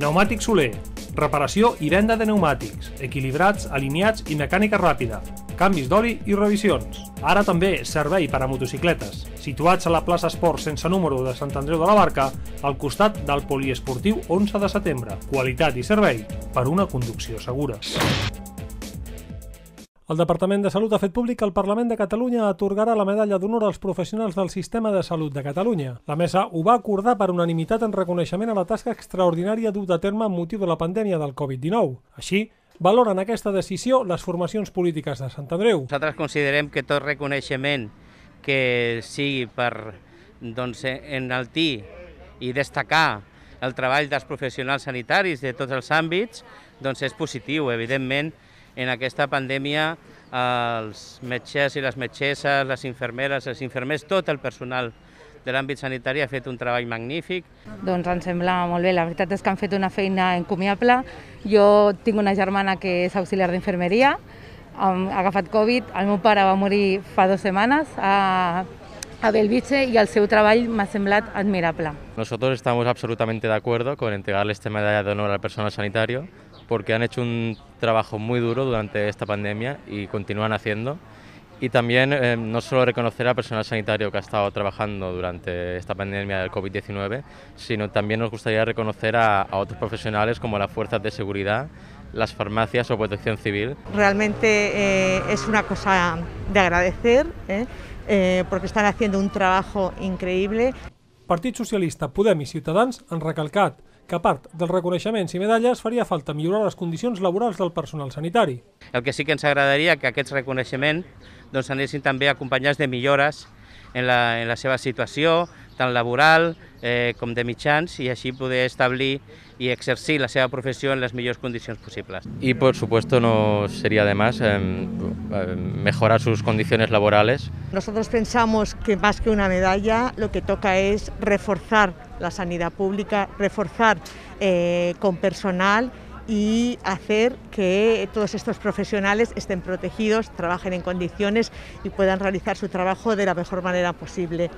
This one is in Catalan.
Pneumàtic Soler. Reparació i venda de pneumàtics, equilibrats, alineats i mecànica ràpida. Canvis d'oli i revisions. Ara també servei per a motocicletes. Situats a la plaça Esport sense número de Sant Andreu de la Barca, al costat del poliesportiu 11 de setembre. Qualitat i servei per una conducció segura. El Departament de Salut ha fet públic que el Parlament de Catalunya atorgarà la medalla d'honor als professionals del sistema de salut de Catalunya. La mesa ho va acordar per unanimitat en reconeixement a la tasca extraordinària duta a terme amb motiu de la pandèmia del Covid-19. Així, valoren aquesta decisió les formacions polítiques de Sant Andreu. Nosaltres considerem que tot reconeixement que sigui per doncs, enaltir i destacar el treball dels professionals sanitaris de tots els àmbits doncs és positiu. Evidentment, en aquesta pandèmia els metges i les metgesses, les infermeres, els infermers, tot el personal de l'àmbit sanitari ha fet un treball magnífic. Doncs em sembla molt bé, la veritat és que han fet una feina encomiable. Jo tinc una germana que és auxiliar d'infermeria, ha agafat Covid, el meu pare va morir fa dues setmanes a, a Belviche y el seu treball m'ha semblat admirable. Nosotros estamos absolutamente de acuerdo con entregarle esta medalla de honor al personal sanitario, porque han hecho un trabajo muy duro durante esta pandemia y continúan haciendo. Y también eh, no solo reconocer al personal sanitario que ha estado trabajando durante esta pandemia del COVID-19, sino también nos gustaría reconocer a, otros profesionales como las fuerzas de seguridad, las farmacias o protección civil. Realmente eh, es una cosa de agradecer, ¿eh? porque están haciendo un trabajo increíble. Partido Socialista, Podem i Ciudadanos han recalcat que a part dels reconeixements i medalles faria falta millorar les condicions laborals del personal sanitari. El que sí que ens agradaria que aquests reconeixements doncs, anessin també acompanyats de millores en la, en la seva situació, tant laboral eh, com de mitjans, i així poder establir i exercir la seva professió en les millors condicions possibles. I, per supuesto no seria de més eh, mejorar sus condiciones laborales. Nosotros pensamos que más que una medalla lo que toca es reforzar la sanidad pública, reforzar eh, con personal y hacer que todos estos profesionales estén protegidos, trabajen en condiciones y puedan realizar su trabajo de la mejor manera posible.